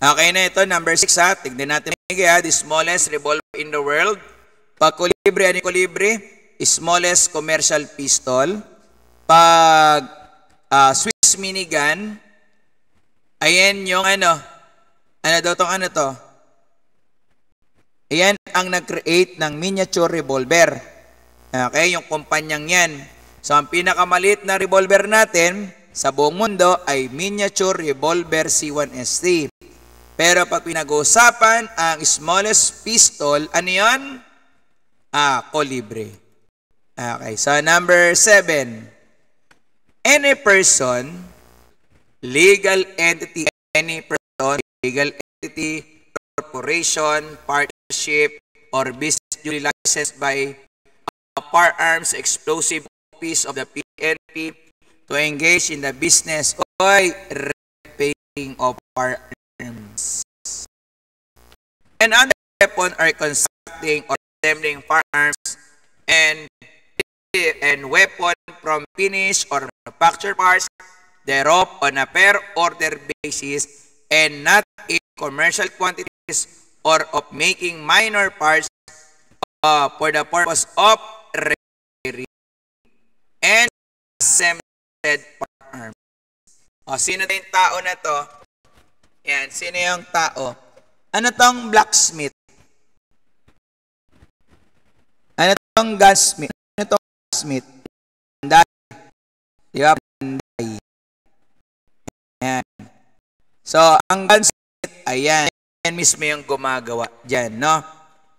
Okay na ito, number 6 ha. Tignan natin mga ha. The smallest revolver in the world. Pag kulibre, ano kulibre? Smallest commercial pistol. Pag uh, Swiss minigun, ayan yung ano, ano daw tong ano to? Ayan ang nag-create ng miniature revolver. Okay, yung kumpanyang yan. So, ang pinakamaliit na revolver natin sa buong mundo ay miniature revolver C1ST. Pero pag pinag-uusapan ang smallest pistol, ano yun? Ah, kolibre. Okay, so number seven. Any person, legal entity, any person, legal entity, corporation, partnership, or business duly licensed by a firearms explosive office of the PNP to engage in the business or repaying of firearms ends. And other weapon are constructing or assembling firearms and and weapon from finished or manufactured parts thereof on a per order basis and not in commercial quantities or of making minor parts uh, for the purpose of and assembled farms. O, sino na yung tao na to yan, sino yung tao? Ano tong blacksmith? Ano tong gunsmith? Ano tong gunsmith? Panday. Di ba? Panday. Yan. So, ang gunsmith, ayan. Yan mismo yung gumagawa dyan, no?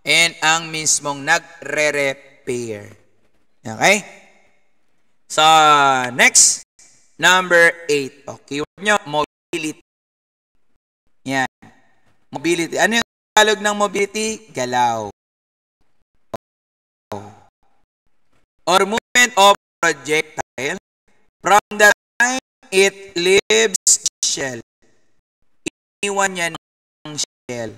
And ang mismong nagre-repair. Okay? So, next, number 8. Okay, word nyo, mobility. Mobility. Ano yung Tagalog ng mobility? Galaw. Or movement of projectile from the time it leaves shell. Iniwan niya ng shell.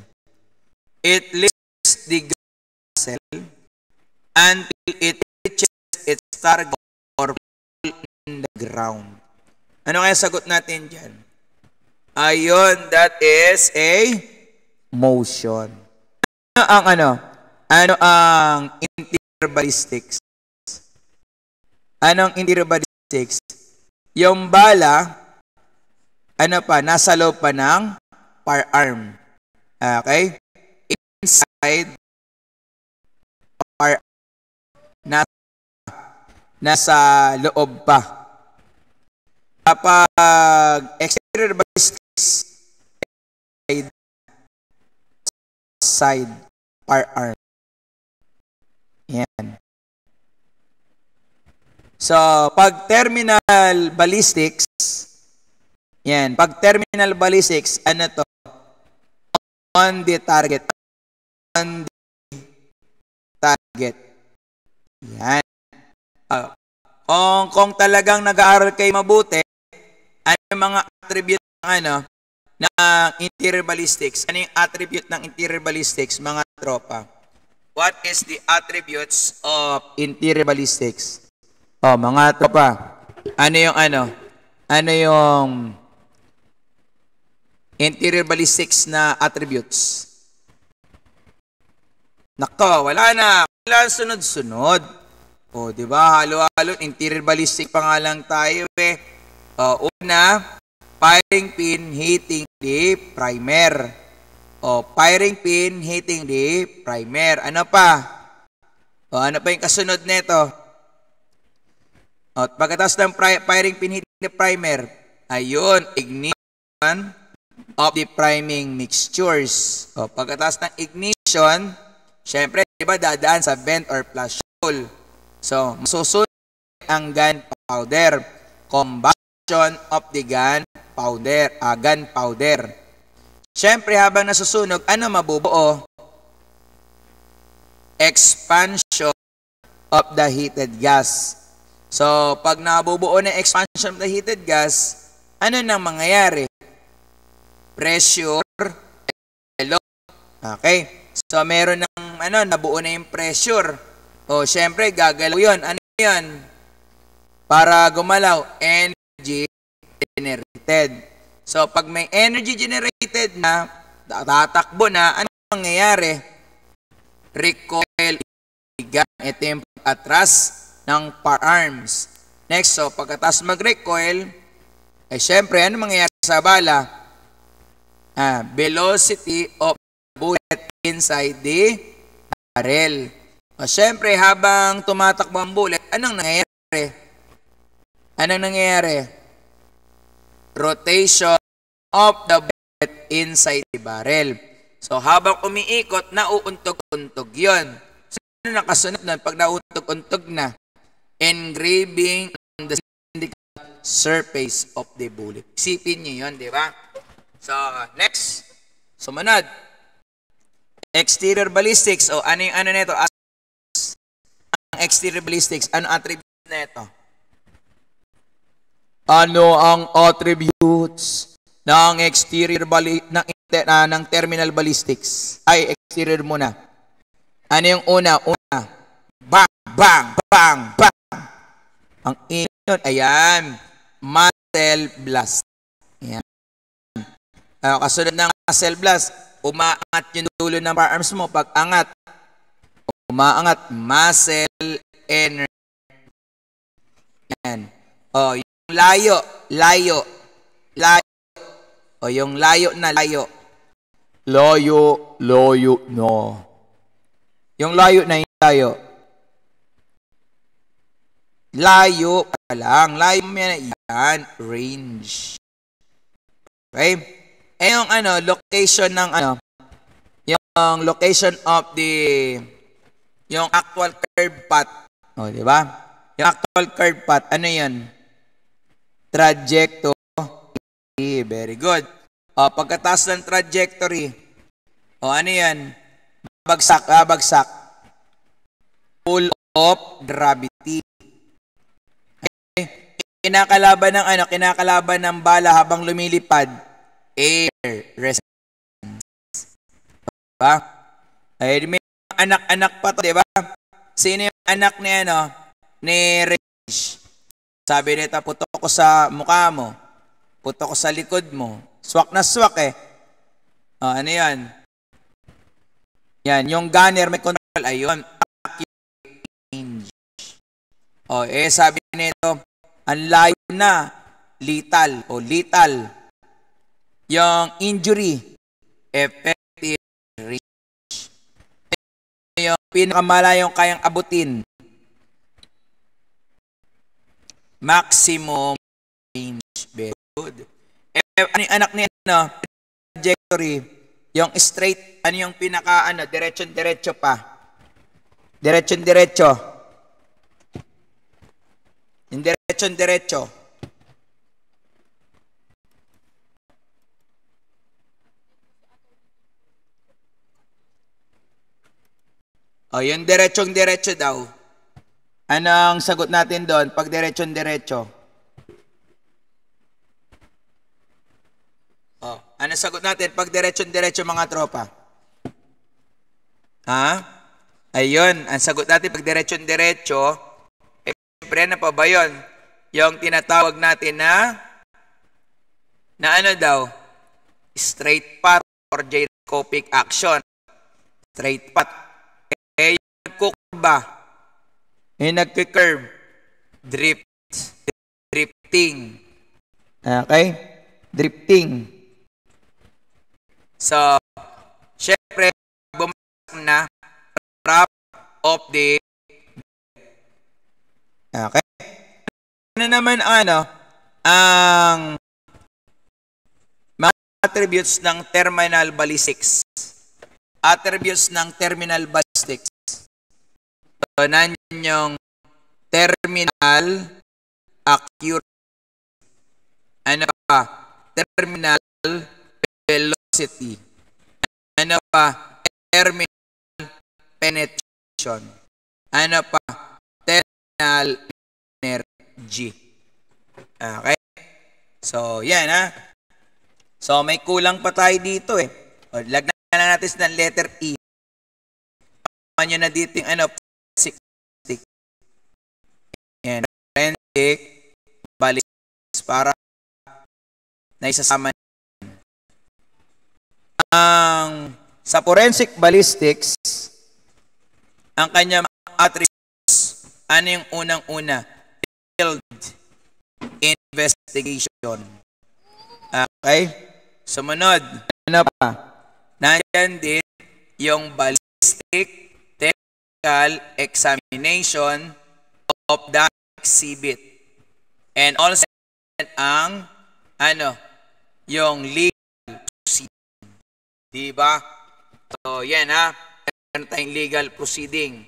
It leaves the vessel until it reaches its target or fall in the ground. Ano kaya sagot natin dyan? Ayun, that is a motion. Ano ang ano? Ano ang interior ballistics? Ano ang interior ballistics? Yung bala, ano pa, nasa loob pa ng firearm. Okay? Inside firearm. Nasa, nasa loob pa. Kapag exterior ballistics, inside, side arm. Yan. So, pag terminal ballistics, yan, pag terminal ballistics, ano to? On the target. On the target. Yan. Uh, kung, kung talagang nag-aaral kayo mabuti, ano mga attribute ng ano, interior ballistics. Ano yung attribute ng interior ballistics, mga tropa? What is the attributes of interior ballistics? Oh, mga tropa, ano yung ano? Ano yung interior ballistics na attributes? Nako, wala na. Wala sunod-sunod. O, oh, di ba? Halo-halo, interior ballistic pa nga lang tayo eh. Uh, una, firing pin hitting the primer. O, firing pin hitting the primer. Ano pa? O, ano pa yung kasunod nito? O, pagkatapos ng firing pin hitting the primer, ayun, ignition of the priming mixtures. O, pagkatapos ng ignition, syempre, di ba dadaan sa vent or flash hole. So, masusunod ang gunpowder. Combine of the gun powder, uh, ah, gunpowder. Siyempre, habang nasusunog, ano mabubuo? Expansion of the heated gas. So, pag nabubuo na expansion of the heated gas, ano nang mangyayari? Pressure, hello. Okay. So, meron ng, ano, nabuo na yung pressure. O, syempre, gagalaw yun. Ano yun? Para gumalaw, And, generated. So, pag may energy generated na, tatakbo na, ano mangyayari? Recoil gun. Ito yung pag-atras ng forearms. Next, so pagkatas mag-recoil, eh syempre, ano mangyayari sa bala? Ah, velocity of bullet inside the barrel. O syempre, habang tumatakbo ang bullet, anong nangyayari? Anong nangyayari? rotation of the bed inside the barrel. So, habang umiikot, nauuntog-untog yun. So, ano nakasunod nun? Pag nauuntog-untog na, engraving on the surface of the bullet. Isipin nyo yun, di ba? So, next. Sumunod. Exterior ballistics. O, ano yung ano nito? Ang exterior ballistics. Ano attribute na ito? Ano ang attributes ng exterior bali ng, uh, ng terminal ballistics? Ay, exterior muna. Ano yung una? Una. Bang, bang, bang, bang. Ang inyon, ayan. Muscle blast. Ayan. Uh, kasunod ng muscle blast, umaangat yung dulo ng arms mo. Pag angat, umaangat, muscle energy. Ayan. Oh, layo, layo, layo. O yung layo na layo. Layo, layo no. Yung layo na yung layo. Layo pa lang. Layo mo yan, Range. Okay? Eh yung ano, location ng ano, yung location of the, yung actual curve path. O, di ba? Yung actual curve path, ano yan? trajectory. Very good. O, oh, pagkatas ng trajectory, o oh, ano yan? Bagsak, ah, Pull of gravity. Okay. Kinakalaban ng ano, kinakalaban ng bala habang lumilipad. Air resistance. Diba? Ay, may anak-anak pa to, ba? Sino yung anak ni ano? Ni Rage? Sabi nito, puto ko sa mukha mo. Puto ko sa likod mo. Swak na swak eh. O, ano yan? Yan, yung gunner may control. Ayun, range. O, eh, sabi nito, ang layo na, lethal o lethal. Yung injury, effective range. Yung pinakamalayong kayang abutin, maximum range. Very good. Eh, ano anak ni ano? Trajectory. Yung straight, ano yung pinaka, ano, diretsyon-diretsyo pa. Diretsyon-diretsyo. Yung diretsyon-diretsyo. O, oh, yung diretsong-diretsyo daw. Anong sagot natin doon pag diretsyon-diretso? Oh, anong sagot natin pag diretsyon-diretso mga tropa? Ha? Ayun, ang sagot natin pag diretsyon-diretso, eh, siyempre na ano pa ba yun? Yung tinatawag natin na na ano daw? Straight path or gyroscopic action. Straight path. Okay, eh, yung kukurba yung eh, nagkikurve, drift, drifting. Ah, okay? Drifting. So, syempre, bumagsak na, drop of the Okay? Ano naman ano, ang mga attributes ng terminal ballistics? Attributes ng terminal ballistics nan yung terminal accuracy. Ano pa? Terminal velocity. Ano pa? Terminal penetration. Ano pa? Terminal energy. Okay? So, yan ha. So, may kulang pa tayo dito eh. O, lagnan na natin ng letter E. Paano nyo na dito yung ano, Dick Balis para naisasama isasama ang sa forensic ballistics ang kanya attributes ano yung unang-una field investigation ah, okay sumunod ano pa nandiyan din yung ballistic technical examination of the exhibit. And also ang ano, yung legal proceeding. Di ba? So, yan ha. Meron tayong legal proceeding.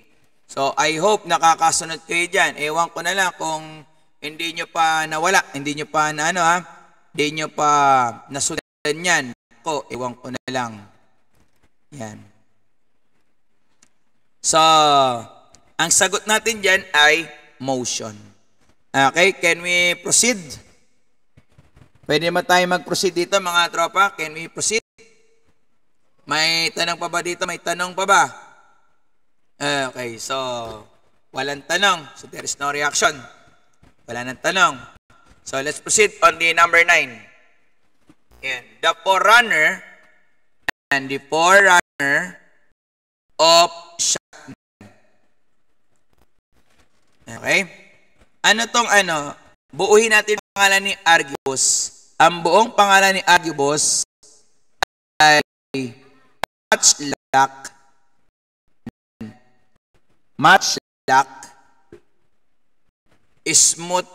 So, I hope nakakasunod kayo diyan Ewan ko na lang kung hindi nyo pa nawala, hindi nyo pa na ano ha, hindi nyo pa nasudan yan. ko ewan ko na lang. Yan. So, ang sagot natin diyan ay motion. Okay, can we proceed? Pwede ba tayo mag-proceed dito mga tropa? Can we proceed? May tanong pa ba dito? May tanong pa ba? Eh, okay, so walang tanong. So there is no reaction. Wala nang tanong. So let's proceed on the number 9. Yan. The forerunner and the forerunner of Okay? Ano tong ano? Buuhin natin ang pangalan ni Argibus. Ang buong pangalan ni Argibus ay Matchlock Matchlock Smooth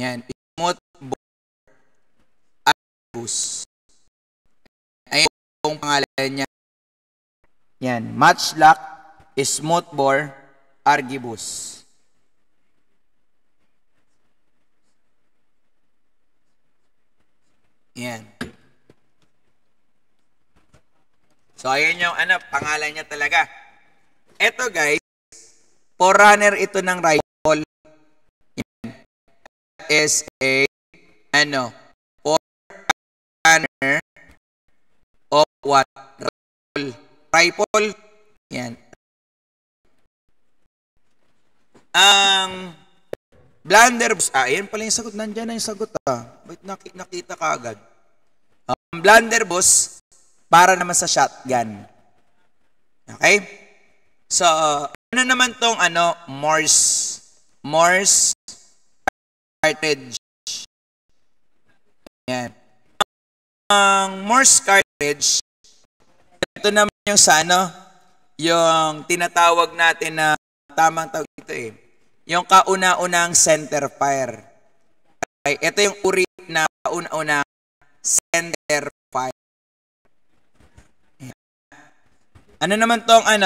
Yan, Smooth Argibus. Ayan ang pangalan niya. Yan, Matchlock smoothbore argibus. Yan. So, ayan yung ano, pangalan niya talaga. Ito guys, forerunner ito ng rifle. Yan. That is a, ano, forerunner of what? Rifle. Rifle. Yan. Ang blunderbuss, ah, ayan pala yung sagot, nandyan na yung sagot ah. wait nakita, nakita ka agad? Ang um, blunderbuss, para naman sa shotgun. Okay? So, ano naman tong ano, Morse, Morse cartridge. Ayan. Ang Morse cartridge, ito naman yung sa ano, yung tinatawag natin na tamang tawag ito eh. Yung kauna-unang center fire. Okay, ito yung uri na kauna-unang center fire. Ano naman tong ano?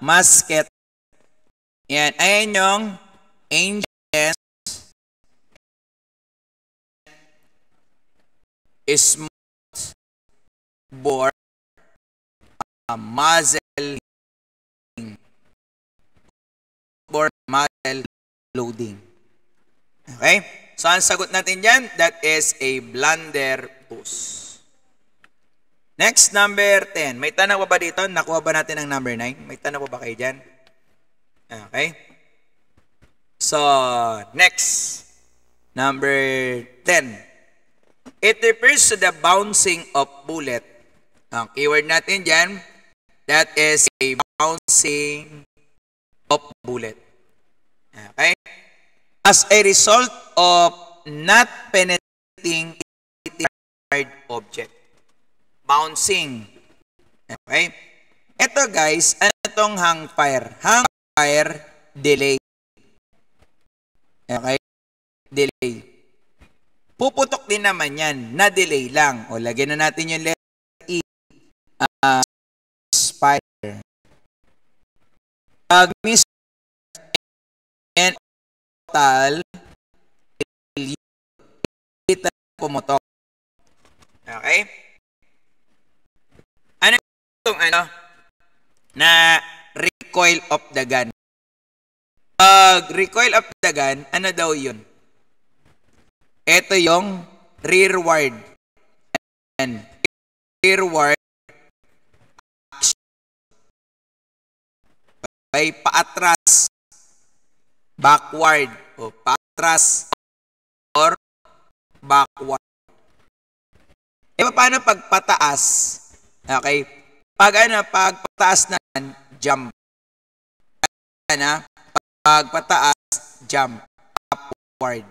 Musket. Yan. Ayan yung ancients smooth bore uh, muzzle bore muzzle loading. Okay? So, ang sagot natin dyan, that is a blunderbuss. Next, number 10. May tanong pa ba dito? Nakuha ba natin ang number 9? May tanong pa ba kayo dyan? Okay. So, next. Number 10. It refers to the bouncing of bullet. Ang keyword natin dyan, that is a bouncing of bullet. Okay? As a result of not penetrating the hard object. Bouncing. Okay? Ito guys, ano itong hang fire? Hang fire delay. Okay? Delay. Puputok din naman yan, na delay lang. O lagyan na natin yung letter E. Uh, ah, fire. Pag miss tal will you Okay? Ano itong ano? Na recoil of the gun. Pag uh, recoil of the gun, ano daw yun? Ito yung rearward. And rearward ward Okay, paatras. Backward o patras or backward. E paano pagpataas? Okay. Pag ano, pagpataas na jump. Ano, pagpataas, jump upward.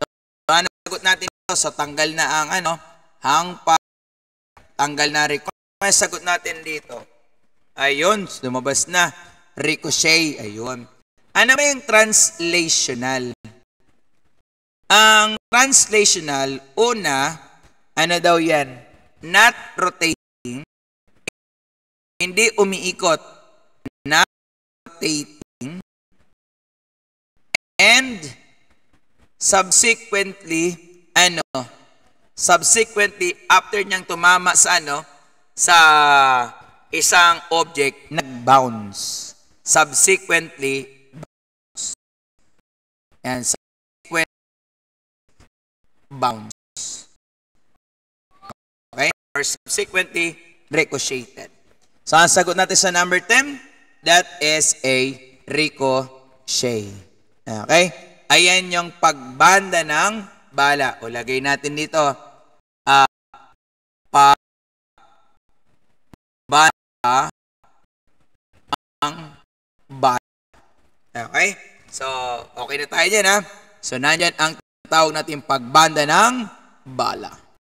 So, ano sagot natin ito? So, tanggal na ang ano, hang pa, tanggal na request. Sagot natin dito. Ayun, lumabas na. Ricochet, ayun. Ano ba yung translational? Ang translational, una, ano daw yan? Not rotating, hindi umiikot, not rotating, and subsequently, ano, subsequently, after niyang tumama sa ano, sa isang object, nag-bounce. Subsequently, and subsequent bounce. Okay? Or subsequently ricocheted. So, ang sagot natin sa number 10, that is a ricochet. Okay? Ayan yung pagbanda ng bala. O lagay natin dito, uh, pagbanda ng bala. Okay? So, okay na tayo dyan ha. So, nandyan ang tawag natin pagbanda ng bala.